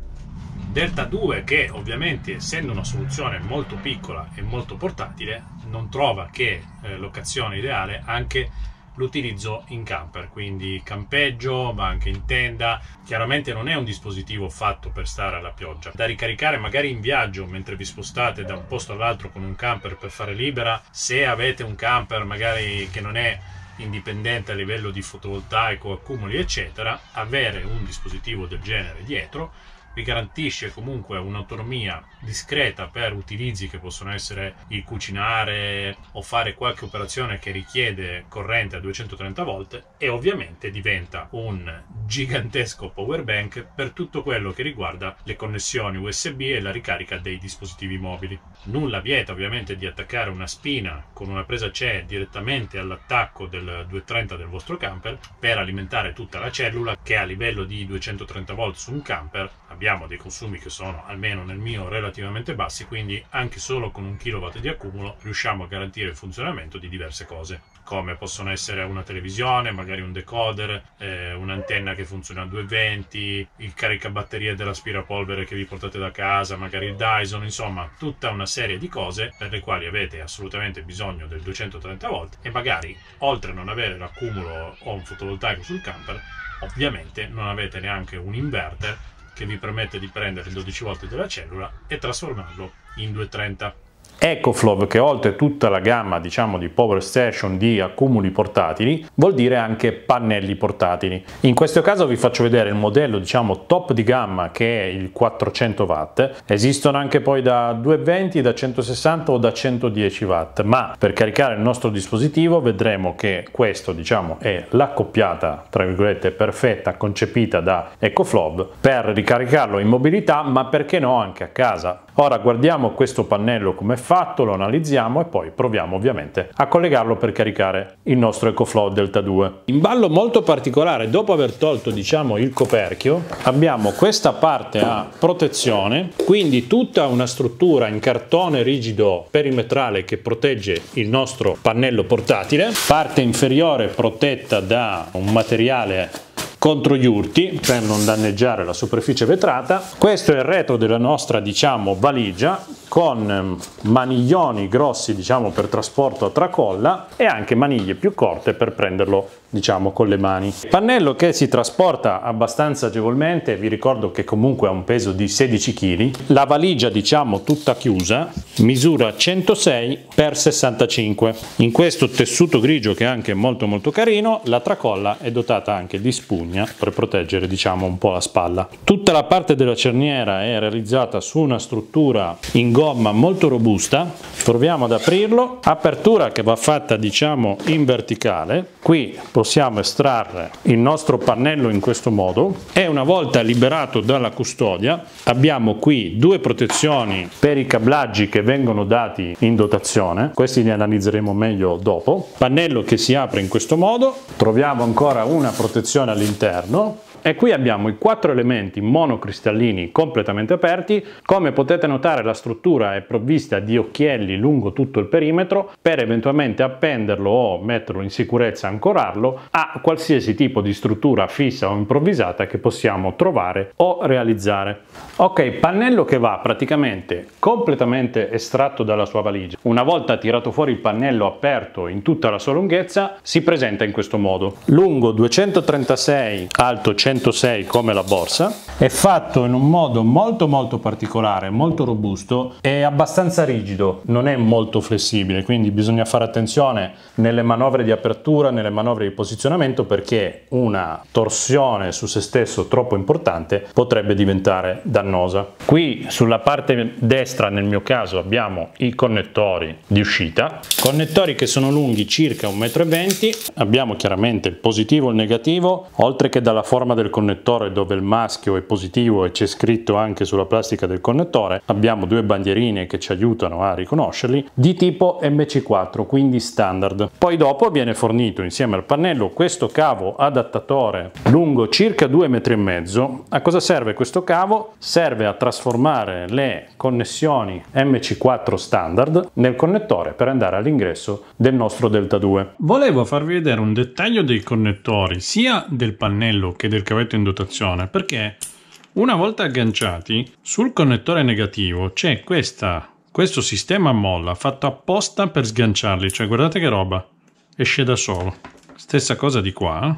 Delta 2 che ovviamente essendo una soluzione molto piccola e molto portatile non trova che eh, locazione ideale anche l'utilizzo in camper, quindi campeggio ma anche in tenda. Chiaramente non è un dispositivo fatto per stare alla pioggia. Da ricaricare magari in viaggio mentre vi spostate da un posto all'altro con un camper per fare libera, se avete un camper magari che non è indipendente a livello di fotovoltaico, accumuli eccetera, avere un dispositivo del genere dietro vi garantisce comunque un'autonomia discreta per utilizzi che possono essere il cucinare o fare qualche operazione che richiede corrente a 230 volt e ovviamente diventa un gigantesco power bank per tutto quello che riguarda le connessioni USB e la ricarica dei dispositivi mobili. Nulla vieta ovviamente di attaccare una spina con una presa CE direttamente all'attacco del 230 del vostro camper per alimentare tutta la cellula che a livello di 230 volt su un camper abbiamo dei consumi che sono, almeno nel mio, relativamente bassi, quindi anche solo con un kilowatt di accumulo riusciamo a garantire il funzionamento di diverse cose, come possono essere una televisione, magari un decoder, eh, un'antenna che funziona a 220, il caricabatterie dell'aspirapolvere che vi portate da casa, magari il Dyson, insomma, tutta una serie di cose per le quali avete assolutamente bisogno del 230 volt e magari oltre a non avere l'accumulo o un fotovoltaico sul camper, ovviamente non avete neanche un inverter che vi permette di prendere il 12 volt della cellula e trasformarlo in 230 EcoFlow che oltre tutta la gamma diciamo di power station di accumuli portatili vuol dire anche pannelli portatili in questo caso vi faccio vedere il modello diciamo top di gamma che è il 400 watt esistono anche poi da 220 da 160 o da 110 watt ma per caricare il nostro dispositivo vedremo che questo diciamo è l'accoppiata tra virgolette perfetta concepita da EcoFlow per ricaricarlo in mobilità ma perché no anche a casa Ora guardiamo questo pannello come è fatto, lo analizziamo e poi proviamo ovviamente a collegarlo per caricare il nostro EcoFlow Delta 2. In ballo molto particolare, dopo aver tolto diciamo il coperchio, abbiamo questa parte a protezione, quindi tutta una struttura in cartone rigido perimetrale che protegge il nostro pannello portatile, parte inferiore protetta da un materiale contro gli urti per non danneggiare la superficie vetrata. Questo è il retro della nostra diciamo valigia con maniglioni grossi diciamo per trasporto a tracolla e anche maniglie più corte per prenderlo diciamo con le mani. Pannello che si trasporta abbastanza agevolmente, vi ricordo che comunque ha un peso di 16 kg. La valigia diciamo tutta chiusa, misura 106 x 65. In questo tessuto grigio che è anche molto molto carino, la tracolla è dotata anche di spugna per proteggere diciamo un po' la spalla. Tutta la parte della cerniera è realizzata su una struttura in gomma molto robusta, proviamo ad aprirlo, apertura che va fatta diciamo in verticale, qui possiamo estrarre il nostro pannello in questo modo e una volta liberato dalla custodia abbiamo qui due protezioni per i cablaggi che vengono dati in dotazione, questi li analizzeremo meglio dopo, pannello che si apre in questo modo, troviamo ancora una protezione all'interno e qui abbiamo i quattro elementi monocristallini completamente aperti. Come potete notare la struttura è provvista di occhielli lungo tutto il perimetro per eventualmente appenderlo o metterlo in sicurezza, ancorarlo a qualsiasi tipo di struttura fissa o improvvisata che possiamo trovare o realizzare. Ok, pannello che va praticamente completamente estratto dalla sua valigia. Una volta tirato fuori il pannello aperto in tutta la sua lunghezza si presenta in questo modo. Lungo 236, alto 100 106 come la borsa, è fatto in un modo molto molto particolare, molto robusto e abbastanza rigido, non è molto flessibile, quindi bisogna fare attenzione nelle manovre di apertura, nelle manovre di posizionamento perché una torsione su se stesso troppo importante potrebbe diventare dannosa. Qui sulla parte destra nel mio caso abbiamo i connettori di uscita, connettori che sono lunghi circa 1,20 m, abbiamo chiaramente il positivo e il negativo, oltre che dalla forma del del connettore dove il maschio è positivo e c'è scritto anche sulla plastica del connettore, abbiamo due bandierine che ci aiutano a riconoscerli, di tipo MC4, quindi standard. Poi dopo viene fornito insieme al pannello questo cavo adattatore lungo circa 2,5 m. A cosa serve questo cavo? Serve a trasformare le connessioni MC4 standard nel connettore per andare all'ingresso del nostro Delta 2. Volevo farvi vedere un dettaglio dei connettori sia del pannello che del che avete in dotazione perché una volta agganciati sul connettore negativo c'è questo sistema a molla fatto apposta per sganciarli, cioè guardate che roba, esce da solo. Stessa cosa di qua.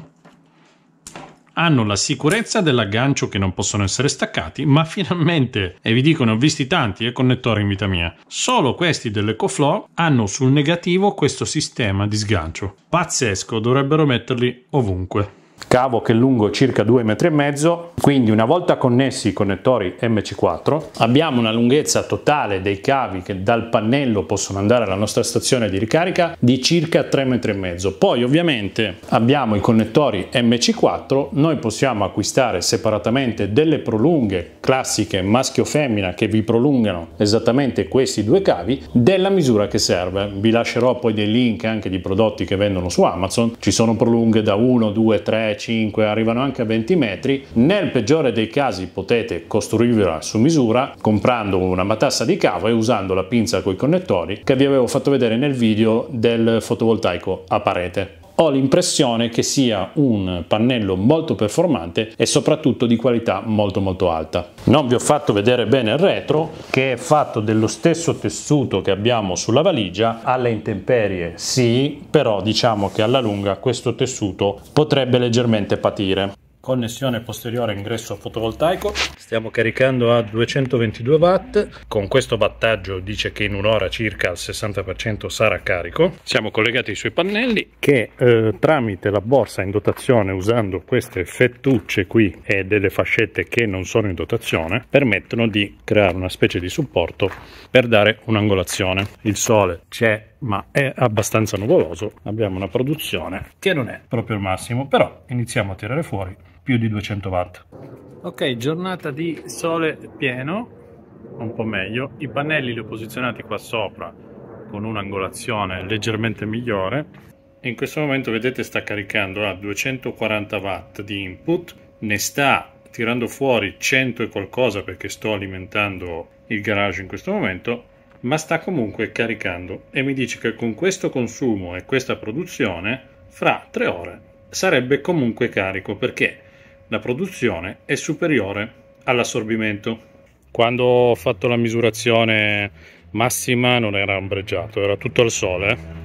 Hanno la sicurezza dell'aggancio che non possono essere staccati, ma finalmente, e vi dico ne ho visti tanti e eh, connettori in vita mia, solo questi dell'EcoFlow hanno sul negativo questo sistema di sgancio. Pazzesco, dovrebbero metterli ovunque cavo che è lungo circa 2,5 m, quindi una volta connessi i connettori MC4 abbiamo una lunghezza totale dei cavi che dal pannello possono andare alla nostra stazione di ricarica di circa 3,5 m. Poi ovviamente abbiamo i connettori MC4, noi possiamo acquistare separatamente delle prolunghe classiche maschio-femmina che vi prolungano esattamente questi due cavi della misura che serve. Vi lascerò poi dei link anche di prodotti che vendono su Amazon, ci sono prolunghe da 1, 2, 3, 5, arrivano anche a 20 metri. Nel peggiore dei casi potete costruirla su misura comprando una matassa di cavo e usando la pinza con i connettori che vi avevo fatto vedere nel video del fotovoltaico a parete ho l'impressione che sia un pannello molto performante e soprattutto di qualità molto molto alta. Non vi ho fatto vedere bene il retro che è fatto dello stesso tessuto che abbiamo sulla valigia, alle intemperie sì, però diciamo che alla lunga questo tessuto potrebbe leggermente patire connessione posteriore ingresso fotovoltaico. Stiamo caricando a 222 watt, con questo battaggio dice che in un'ora circa al 60% sarà carico. Siamo collegati sui pannelli che eh, tramite la borsa in dotazione usando queste fettucce qui e delle fascette che non sono in dotazione permettono di creare una specie di supporto per dare un'angolazione. Il sole c'è ma è abbastanza nuvoloso, abbiamo una produzione che non è proprio il massimo, però iniziamo a tirare fuori più di 200 watt. Ok, giornata di sole pieno, un po' meglio. I pannelli li ho posizionati qua sopra con un'angolazione leggermente migliore. In questo momento vedete sta caricando a 240 watt di input, ne sta tirando fuori 100 e qualcosa perché sto alimentando il garage in questo momento, ma sta comunque caricando e mi dice che con questo consumo e questa produzione fra 3 ore sarebbe comunque carico perché la produzione è superiore all'assorbimento. Quando ho fatto la misurazione massima non era ombreggiato, era tutto al sole. Eh.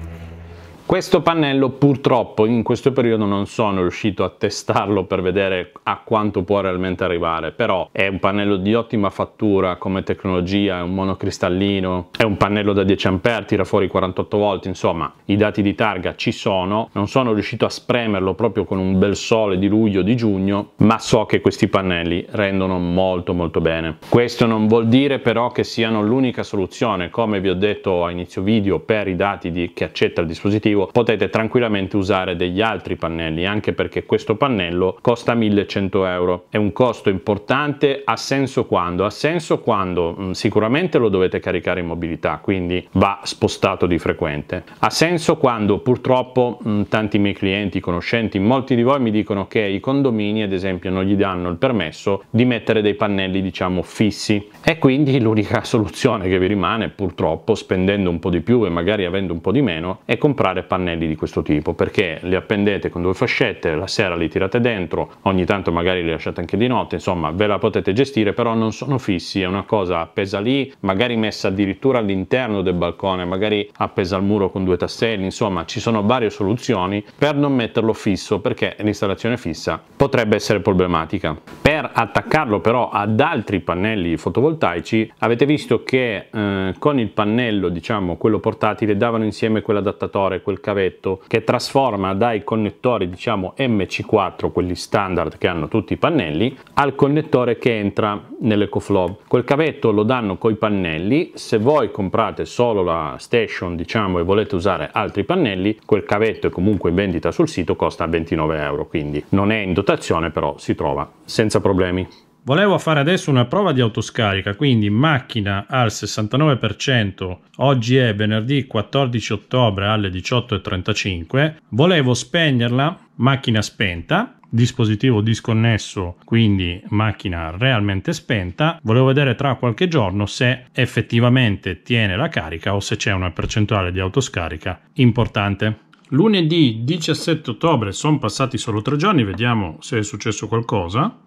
Questo pannello purtroppo in questo periodo non sono riuscito a testarlo per vedere a quanto può realmente arrivare, però è un pannello di ottima fattura come tecnologia, è un monocristallino, è un pannello da 10 A, tira fuori 48 v insomma i dati di targa ci sono, non sono riuscito a spremerlo proprio con un bel sole di luglio, o di giugno, ma so che questi pannelli rendono molto molto bene. Questo non vuol dire però che siano l'unica soluzione, come vi ho detto a inizio video, per i dati di, che accetta il dispositivo motivo potete tranquillamente usare degli altri pannelli anche perché questo pannello costa 1100 euro è un costo importante ha senso quando ha senso quando mm, sicuramente lo dovete caricare in mobilità quindi va spostato di frequente ha senso quando purtroppo mm, tanti miei clienti conoscenti molti di voi mi dicono che i condomini ad esempio non gli danno il permesso di mettere dei pannelli diciamo fissi e quindi l'unica soluzione che vi rimane purtroppo spendendo un po di più e magari avendo un po di meno è comprare pannelli di questo tipo perché li appendete con due fascette, la sera li tirate dentro, ogni tanto magari li lasciate anche di notte, insomma ve la potete gestire però non sono fissi, è una cosa appesa lì, magari messa addirittura all'interno del balcone, magari appesa al muro con due tasselli, insomma ci sono varie soluzioni per non metterlo fisso perché l'installazione fissa potrebbe essere problematica. Per attaccarlo però ad altri pannelli fotovoltaici avete visto che eh, con il pannello diciamo quello portatile davano insieme quell'adattatore, quel del cavetto che trasforma dai connettori diciamo MC4, quelli standard che hanno tutti i pannelli, al connettore che entra nell'EcoFlow. Quel cavetto lo danno coi pannelli, se voi comprate solo la station diciamo e volete usare altri pannelli, quel cavetto è comunque in vendita sul sito, costa 29 euro, quindi non è in dotazione però si trova senza problemi. Volevo fare adesso una prova di autoscarica, quindi macchina al 69%, oggi è venerdì 14 ottobre alle 18.35, volevo spegnerla, macchina spenta, dispositivo disconnesso, quindi macchina realmente spenta, volevo vedere tra qualche giorno se effettivamente tiene la carica o se c'è una percentuale di autoscarica importante. Lunedì 17 ottobre sono passati solo tre giorni, vediamo se è successo qualcosa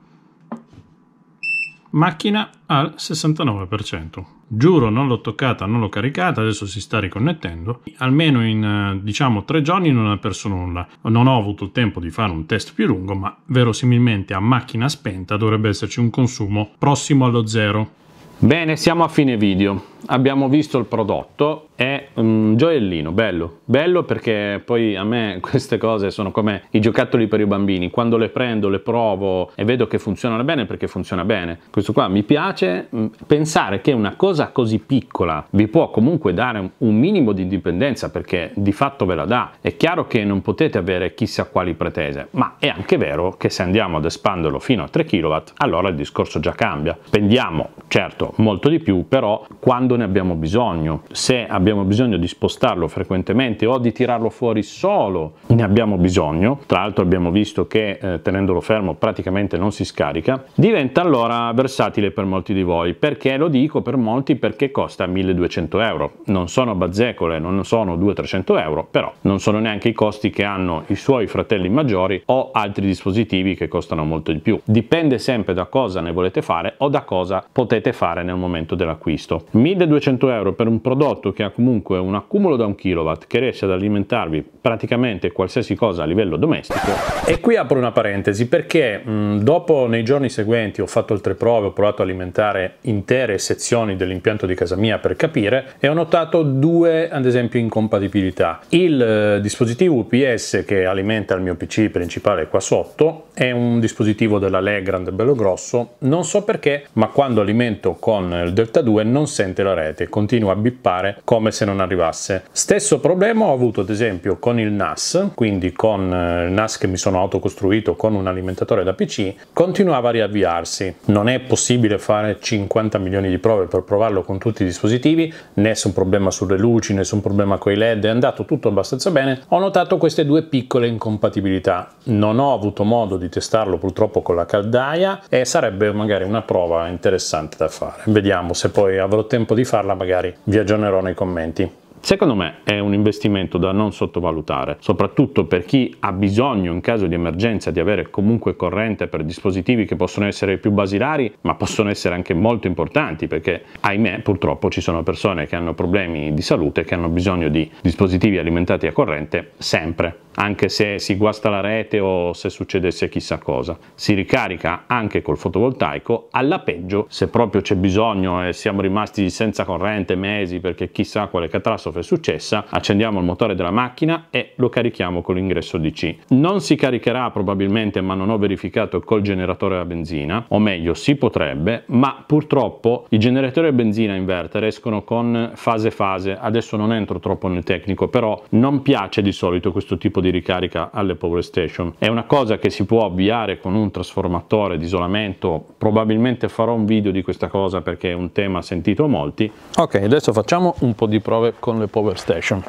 macchina al 69%. Giuro, non l'ho toccata, non l'ho caricata, adesso si sta riconnettendo. Almeno in eh, diciamo tre giorni non ha perso nulla. Non ho avuto il tempo di fare un test più lungo, ma verosimilmente a macchina spenta dovrebbe esserci un consumo prossimo allo zero. Bene, siamo a fine video abbiamo visto il prodotto, è un mm, gioiellino, bello, bello perché poi a me queste cose sono come i giocattoli per i bambini, quando le prendo, le provo e vedo che funzionano bene perché funziona bene. Questo qua mi piace, mm, pensare che una cosa così piccola vi può comunque dare un minimo di indipendenza perché di fatto ve la dà. È chiaro che non potete avere chissà quali pretese, ma è anche vero che se andiamo ad espanderlo fino a 3 kW, allora il discorso già cambia. Spendiamo certo molto di più, però quando quando ne abbiamo bisogno. Se abbiamo bisogno di spostarlo frequentemente o di tirarlo fuori solo, ne abbiamo bisogno. Tra l'altro abbiamo visto che eh, tenendolo fermo praticamente non si scarica. Diventa allora versatile per molti di voi. Perché lo dico per molti? Perché costa 1200 euro. Non sono bazzecole, non sono 200-300 euro, però non sono neanche i costi che hanno i suoi fratelli maggiori o altri dispositivi che costano molto di più. Dipende sempre da cosa ne volete fare o da cosa potete fare nel momento dell'acquisto. 1200 euro per un prodotto che ha comunque un accumulo da un kilowatt che riesce ad alimentarvi praticamente qualsiasi cosa a livello domestico. E qui apro una parentesi perché mh, dopo nei giorni seguenti ho fatto altre prove, ho provato a alimentare intere sezioni dell'impianto di casa mia per capire e ho notato due ad esempio incompatibilità. Il eh, dispositivo UPS che alimenta il mio PC principale qua sotto è un dispositivo della Legrand bello grosso, non so perché ma quando alimento con il Delta 2 non sente la la rete, continua a bippare come se non arrivasse. Stesso problema ho avuto ad esempio con il NAS, quindi con eh, il NAS che mi sono autocostruito con un alimentatore da PC, continuava a riavviarsi. Non è possibile fare 50 milioni di prove per provarlo con tutti i dispositivi, nessun problema sulle luci, nessun problema con i led, è andato tutto abbastanza bene. Ho notato queste due piccole incompatibilità. Non ho avuto modo di testarlo purtroppo con la caldaia e sarebbe magari una prova interessante da fare. Vediamo se poi avrò tempo di di farla magari vi aggiornerò nei commenti. Secondo me è un investimento da non sottovalutare, soprattutto per chi ha bisogno in caso di emergenza di avere comunque corrente per dispositivi che possono essere più basilari, ma possono essere anche molto importanti, perché ahimè purtroppo ci sono persone che hanno problemi di salute che hanno bisogno di dispositivi alimentati a corrente sempre anche se si guasta la rete o se succedesse chissà cosa. Si ricarica anche col fotovoltaico, alla peggio se proprio c'è bisogno e siamo rimasti senza corrente mesi perché chissà quale catastrofe è successa, accendiamo il motore della macchina e lo carichiamo con l'ingresso DC. Non si caricherà probabilmente, ma non ho verificato col generatore a benzina, o meglio si potrebbe, ma purtroppo i generatori a benzina inverter escono con fase fase, adesso non entro troppo nel tecnico, però non piace di solito questo tipo di di ricarica alle power station. È una cosa che si può avviare con un trasformatore di isolamento, probabilmente farò un video di questa cosa perché è un tema sentito a molti. Ok, adesso facciamo un po' di prove con le power station.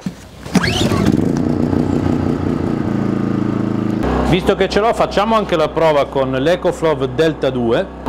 Visto che ce l'ho facciamo anche la prova con l'EcoFlow Delta 2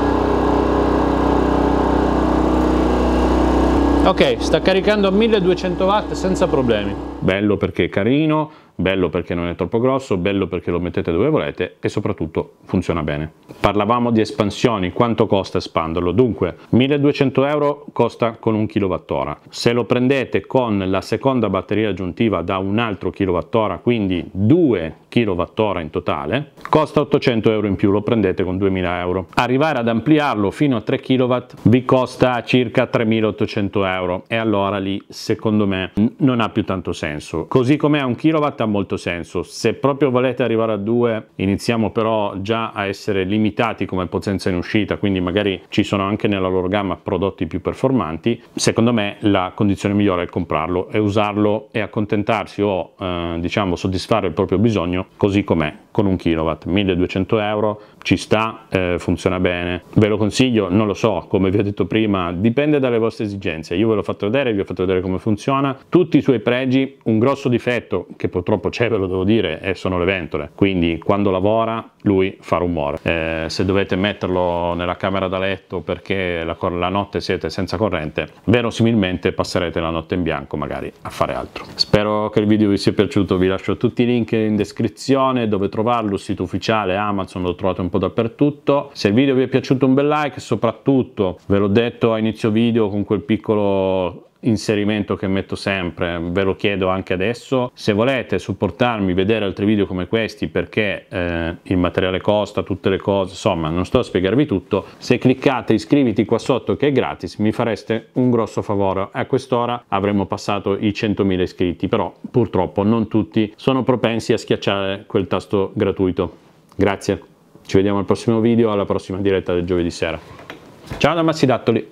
Ok, sta caricando a 1200 watt senza problemi. Bello perché è carino, bello perché non è troppo grosso, bello perché lo mettete dove volete e soprattutto funziona bene. Parlavamo di espansioni, quanto costa espanderlo? Dunque 1200 euro costa con un kWh, se lo prendete con la seconda batteria aggiuntiva da un altro kWh, quindi 2 kWh in totale, costa 800 euro in più, lo prendete con 2000 euro. Arrivare ad ampliarlo fino a 3 kW vi costa circa 3800 euro e allora lì secondo me non ha più tanto senso. Così come è un kW a molto senso. Se proprio volete arrivare a 2 iniziamo però già a essere limitati come potenza in uscita, quindi magari ci sono anche nella loro gamma prodotti più performanti. Secondo me la condizione migliore è comprarlo e usarlo e accontentarsi o eh, diciamo soddisfare il proprio bisogno così com'è con un kilowatt, 1200 euro ci sta, eh, funziona bene. Ve lo consiglio? Non lo so, come vi ho detto prima, dipende dalle vostre esigenze. Io ve l'ho fatto vedere, vi ho fatto vedere come funziona. Tutti i suoi pregi, un grosso difetto, che purtroppo c'è, ve lo devo dire, eh, sono le ventole. Quindi quando lavora lui fa rumore. Eh, se dovete metterlo nella camera da letto perché la, la notte siete senza corrente, verosimilmente passerete la notte in bianco magari a fare altro. Spero che il video vi sia piaciuto, vi lascio tutti i link in descrizione, dove trovarlo, sito ufficiale, Amazon, lo trovate un po' dappertutto. Se il video vi è piaciuto un bel like, soprattutto ve l'ho detto a inizio video con quel piccolo inserimento che metto sempre, ve lo chiedo anche adesso. Se volete supportarmi, vedere altri video come questi perché eh, il materiale costa, tutte le cose, insomma non sto a spiegarvi tutto, se cliccate iscriviti qua sotto che è gratis mi fareste un grosso favore. A quest'ora avremmo passato i 100.000 iscritti, però purtroppo non tutti sono propensi a schiacciare quel tasto gratuito. Grazie. Ci vediamo al prossimo video, alla prossima diretta del giovedì sera. Ciao da Mazzidattoli!